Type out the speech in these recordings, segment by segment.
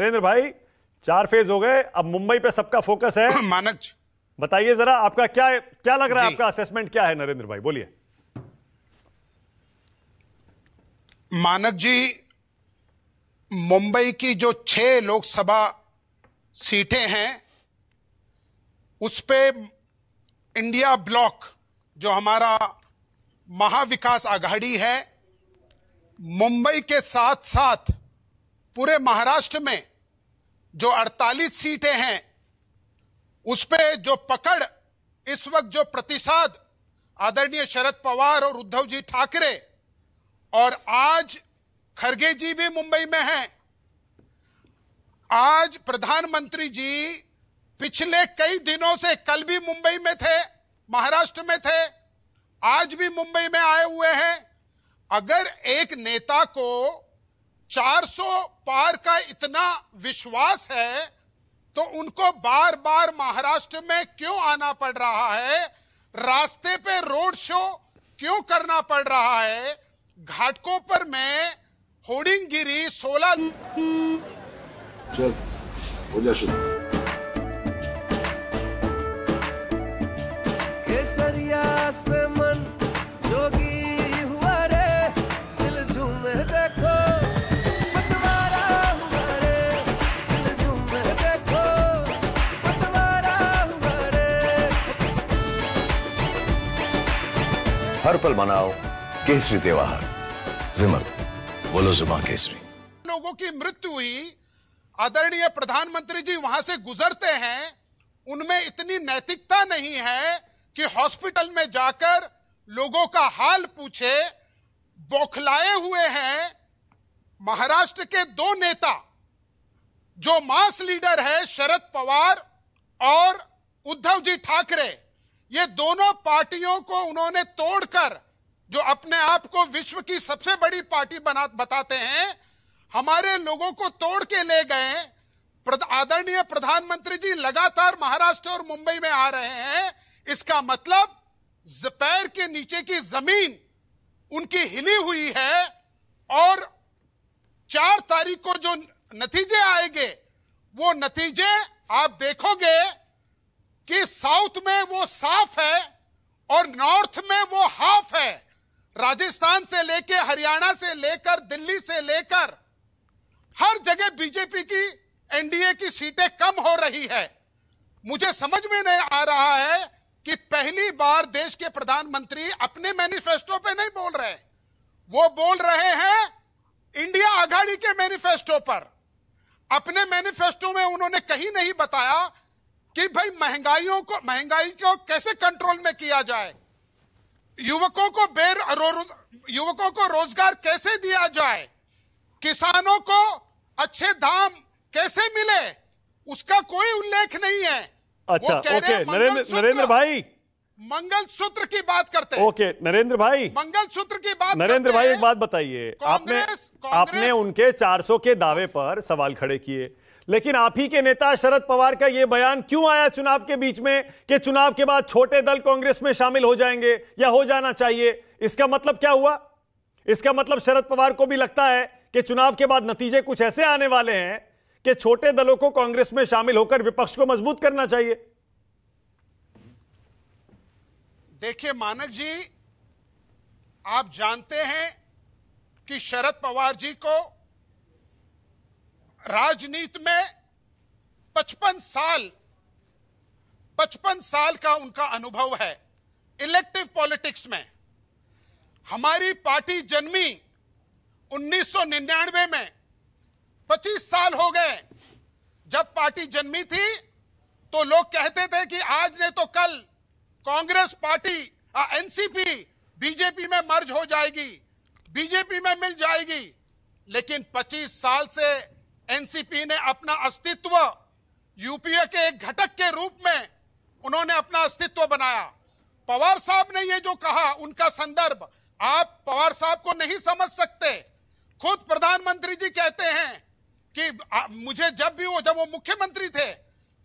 हरेंद्र भाई चार फेज हो गए अब मुंबई पे सबका फोकस है मानक बताइए जरा आपका क्या क्या लग रहा है आपका असेसमेंट क्या है नरेंद्र भाई बोलिए मानक जी मुंबई की जो छह लोकसभा सीटें हैं उस पे इंडिया ब्लॉक जो हमारा महाविकास आघाड़ी है मुंबई के साथ साथ पूरे महाराष्ट्र में जो 48 सीटें हैं उस पर जो पकड़ इस वक्त जो प्रतिशत आदरणीय शरद पवार और उद्धव जी ठाकरे और आज खरगे जी भी मुंबई में हैं आज प्रधानमंत्री जी पिछले कई दिनों से कल भी मुंबई में थे महाराष्ट्र में थे आज भी मुंबई में आए हुए हैं अगर एक नेता को 400 पार का इतना विश्वास है तो उनको बार बार महाराष्ट्र में क्यों आना पड़ रहा है रास्ते पे रोड शो क्यों करना पड़ रहा है घाटकों पर मैं होर्डिंग गिरी सोलह हो जा शुरू केसरिया हर पल मनाओ केसरी त्योहार विमल बोलो जुमा केसरी लोगों की मृत्यु हुई आदरणीय प्रधानमंत्री जी वहां से गुजरते हैं उनमें इतनी नैतिकता नहीं है कि हॉस्पिटल में जाकर लोगों का हाल पूछे बौखलाए हुए हैं महाराष्ट्र के दो नेता जो मास लीडर है शरद पवार और उद्धव जी ठाकरे ये दोनों पार्टियों को उन्होंने तोड़कर जो अपने आप को विश्व की सबसे बड़ी पार्टी बना बताते हैं हमारे लोगों को तोड़ के ले गए आदरणीय प्रधानमंत्री जी लगातार महाराष्ट्र और मुंबई में आ रहे हैं इसका मतलब पैर के नीचे की जमीन उनकी हिली हुई है और चार तारीख को जो नतीजे आएंगे वो नतीजे आप देखोगे कि साउथ में वो साफ है और नॉर्थ में वो हाफ है राजस्थान से लेकर हरियाणा से लेकर दिल्ली से लेकर हर जगह बीजेपी की एनडीए की सीटें कम हो रही है मुझे समझ में नहीं आ रहा है कि पहली बार देश के प्रधानमंत्री अपने मैनिफेस्टो पे नहीं बोल रहे वो बोल रहे हैं इंडिया आघाड़ी के मैनिफेस्टो पर अपने मैनिफेस्टो में उन्होंने कहीं नहीं बताया कि भाई महंगाइयों को महंगाई को कैसे कंट्रोल में किया जाए युवकों को बेर रो, युवकों को रोजगार कैसे दिया जाए किसानों को अच्छे दाम कैसे मिले उसका कोई उल्लेख नहीं है अच्छा ओके नरेंद्र नरेंद्र भाई मंगल सूत्र की बात करते हैं ओके नरेंद्र भाई मंगल सूत्र की बात नरेंद्र भाई एक बात बताइए आपने आपने उनके 400 के दावे पर सवाल खड़े किए लेकिन आप ही के नेता शरद पवार का यह बयान क्यों आया चुनाव के बीच में कि चुनाव के बाद छोटे दल कांग्रेस में शामिल हो जाएंगे या हो जाना चाहिए इसका मतलब क्या हुआ इसका मतलब शरद पवार को भी लगता है कि चुनाव के बाद नतीजे कुछ ऐसे आने वाले हैं कि छोटे दलों को कांग्रेस में शामिल होकर विपक्ष को मजबूत करना चाहिए देखिए मानक जी आप जानते हैं कि शरद पवार जी को राजनीति में 55 साल 55 साल का उनका अनुभव है इलेक्टिव पॉलिटिक्स में हमारी पार्टी जन्मी 1999 में 25 साल हो गए जब पार्टी जन्मी थी तो लोग कहते थे कि आज ने तो कल कांग्रेस पार्टी एनसीपी बीजेपी में मर्ज हो जाएगी बीजेपी में मिल जाएगी लेकिन 25 साल से एनसीपी ने अपना अस्तित्व यूपीए के एक घटक के रूप में उन्होंने अपना अस्तित्व बनाया पवार साहब ने ये जो कहा उनका संदर्भ आप पवार साहब को नहीं समझ सकते खुद प्रधानमंत्री जी कहते हैं कि मुझे जब भी वो जब वो मुख्यमंत्री थे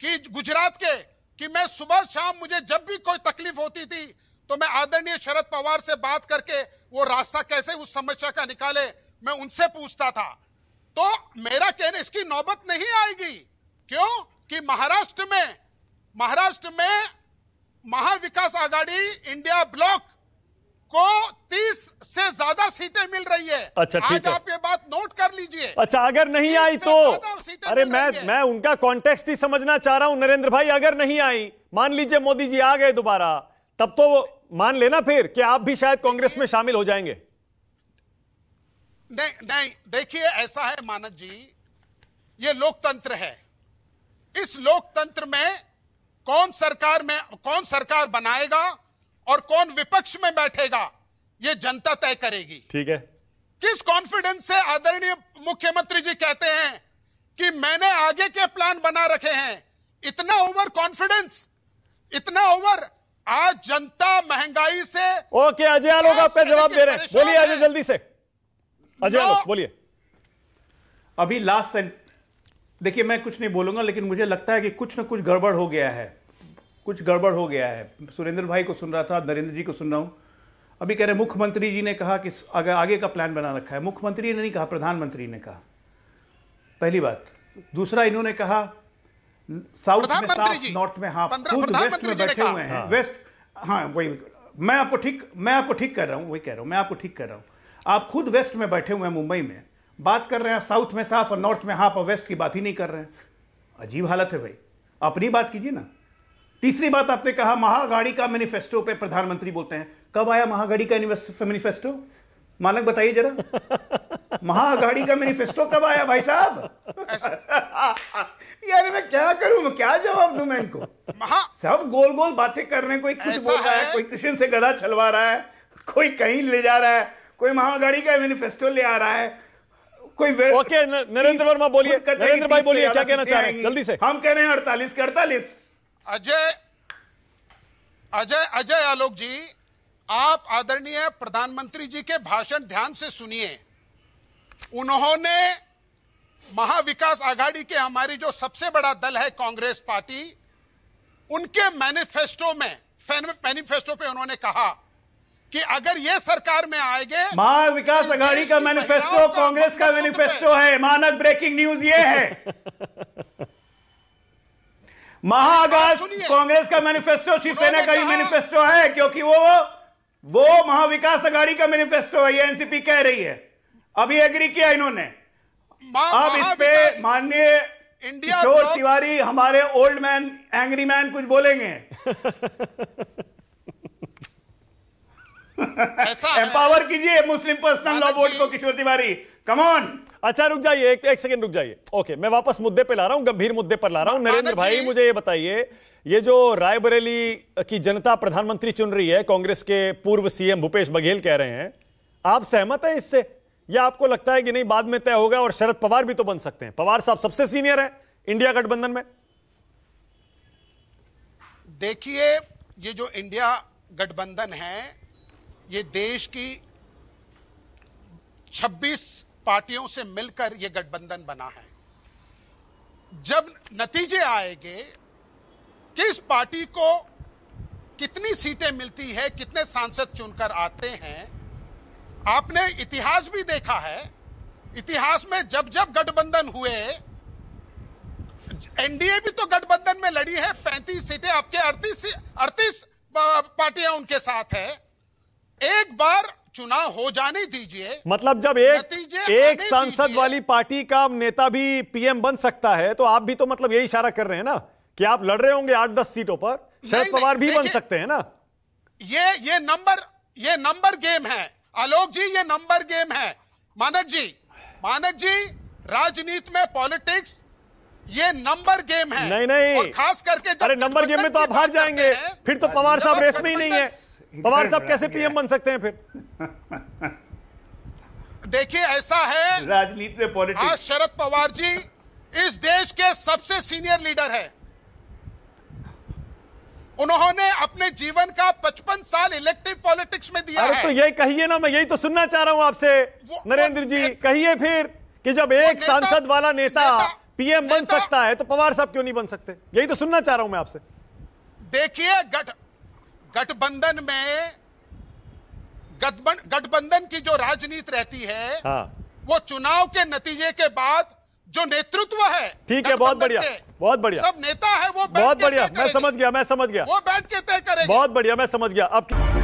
कि गुजरात के कि मैं सुबह शाम मुझे जब भी कोई तकलीफ होती थी तो मैं आदरणीय शरद पवार से बात करके वो रास्ता कैसे उस समस्या का निकाले मैं उनसे पूछता था तो मेरा कहना इसकी नौबत नहीं आएगी क्यों कि महाराष्ट्र में महाराष्ट्र में महाविकास आघाड़ी इंडिया ब्लॉक को 30 से ज्यादा सीटें मिल रही है अच्छा ठीक है आप ये बात नोट कर लीजिए अच्छा अगर नहीं आई तो अरे मैं मैं उनका कॉन्टेक्स्ट ही समझना चाह रहा हूं नरेंद्र भाई अगर नहीं आई मान लीजिए मोदी जी आ गए दोबारा तब तो मान लेना फिर कि आप भी शायद कांग्रेस में शामिल हो जाएंगे नहीं नहीं देखिए ऐसा है मानद जी ये लोकतंत्र है इस लोकतंत्र में कौन सरकार में कौन सरकार बनाएगा और कौन विपक्ष में बैठेगा ये जनता तय करेगी ठीक है किस कॉन्फिडेंस से आदरणीय मुख्यमंत्री जी कहते हैं कि मैंने आगे के प्लान बना रखे हैं इतना ओवर कॉन्फिडेंस इतना ओवर आज जनता महंगाई से ओके अजय आलोक आपका जवाब दे रहे हैं बोलिए अजय जल्दी से अजय आलोक बोलिए अभी लास्ट देखिए मैं कुछ नहीं बोलूंगा लेकिन मुझे लगता है कि कुछ ना कुछ गड़बड़ हो गया है कुछ गड़बड़ हो गया है सुरेंद्र भाई को सुन रहा था नरेंद्र जी को सुन रहा हूँ अभी कह रहे मुख्यमंत्री जी ने कहा कि आगे आगे का प्लान बना रखा है मुख्यमंत्री ने नहीं कहा प्रधानमंत्री ने कहा पहली बात दूसरा इन्होंने कहा साउथ में साफ नॉर्थ में हाँ खुद वेस्ट में बैठे हुए हैं हाँ। वेस्ट हाँ वही मैं आपको ठीक मैं आपको ठीक कर रहा हूँ वही कह रहा हूँ मैं आपको ठीक कर रहा हूँ आप खुद वेस्ट में बैठे हुए हैं मुंबई में बात कर रहे हैं साउथ में साफ और नॉर्थ में हाफ और वेस्ट की बात ही नहीं कर रहे हैं अजीब हालत है भाई अपनी बात कीजिए ना तीसरी बात आपने कहा महागाड़ी का मैनिफेस्टो पे प्रधानमंत्री बोलते हैं कब आया महागाड़ी का मैनिफेस्टो मानक बताइए जरा महागाड़ी का मैनिफेस्टो कब आया भाई साहब यार मैं क्या करूं मैं क्या जवाब दूं मैं इनको सब गोल गोल बातें कर रहे कोई कुछ बोल रहा है कोई कृष्ण से गधा छलवा रहा है कोई कहीं ले जा रहा है कोई महागाड़ी का मैनिफेस्टो ले आ रहा है कोई ओके नरेंद्र वर्मा बोलिए नरेंद्र भाई बोलिए क्या कहना चाह रहे हैं जल्दी से हम कह रहे हैं अड़तालीस के अड़तालीस अजय अजय अजय आलोक जी आप आदरणीय प्रधानमंत्री जी के भाषण ध्यान से सुनिए उन्होंने महाविकास आघाड़ी के हमारी जो सबसे बड़ा दल है कांग्रेस पार्टी उनके मैनिफेस्टो में मैनिफेस्टो पे उन्होंने कहा कि अगर ये सरकार में आएंगे महाविकास तो आघाड़ी का मैनिफेस्टो कांग्रेस का मैनिफेस्टो है मानक ब्रेकिंग न्यूज ये है महागत कांग्रेस का मैनिफेस्टो शिवसेना का भी मैनिफेस्टो है क्योंकि वो वो महाविकास अघाड़ी का मैनिफेस्टो है ये एनसीपी कह रही है अभी एग्री किया इन्होंने अब इस पे माननीय किशोर तिवारी हमारे ओल्ड मैन एंग्री मैन कुछ बोलेंगे एम्पावर कीजिए मुस्लिम पर्सनल लॉ बोर्ड को किशोर तिवारी कमॉन अच्छा रुक जाइए एक, एक सेकंड रुक जाइए ओके मैं वापस मुद्दे पे ला रहा हूं गंभीर मुद्दे पर ला रहा हूं हाँ, नरेंद्र भाई मुझे ये बताइए ये जो रायबरेली की जनता प्रधानमंत्री चुन रही है कांग्रेस के पूर्व सीएम भूपेश बघेल कह रहे हैं आप सहमत है इससे या आपको लगता है कि नहीं बाद में तय होगा और शरद पवार भी तो बन सकते हैं पवार साहब सबसे सीनियर है इंडिया गठबंधन में देखिए ये जो इंडिया गठबंधन है ये देश की छब्बीस पार्टियों से मिलकर यह गठबंधन बना है जब नतीजे आएंगे किस पार्टी को कितनी सीटें मिलती है कितने सांसद चुनकर आते हैं आपने इतिहास भी देखा है इतिहास में जब जब गठबंधन हुए एनडीए भी तो गठबंधन में लड़ी है पैंतीस सीटें आपके अड़तीस अड़तीस पार्टियां उनके साथ है एक बार चुनाव हो जाने दीजिए मतलब जब एक एक सांसद वाली पार्टी का नेता भी पीएम बन सकता है तो आप भी तो मतलब यही इशारा कर रहे हैं ना कि आप लड़ रहे होंगे आठ दस सीटों पर शरद पवार भी बन सकते हैं ना ये ये नंबर ये नंबर गेम है आलोक जी ये नंबर गेम है मानक जी मानक जी राजनीति में पॉलिटिक्स ये नंबर गेम है नहीं नहीं और खास करके अरे नंबर गेम में तो आप हार जाएंगे फिर तो पवार साहब रेस में ही नहीं है पवार साहब कैसे पीएम बन सकते हैं फिर देखिए ऐसा है राजनीति में पॉलिटिक्स आज शरद पवार जी इस देश के सबसे सीनियर लीडर है उन्होंने अपने जीवन का 55 साल इलेक्टिव पॉलिटिक्स में दिया अरे है। तो यही कहिए ना मैं यही तो सुनना चाह रहा हूं आपसे नरेंद्र जी कहिए फिर कि जब एक सांसद वाला नेता, नेता पीएम बन सकता है तो पवार साहब क्यों नहीं बन सकते यही तो सुनना चाह रहा हूं मैं आपसे देखिए गठ गठबंधन में गठबंधन की जो राजनीति रहती है हाँ। वो चुनाव के नतीजे के बाद जो नेतृत्व है ठीक है बहुत बढ़िया बहुत बढ़िया सब नेता है वो बहुत बढ़िया मैं समझ गया मैं समझ गया वो बैठ के तय करेंगे बहुत बढ़िया मैं समझ गया अब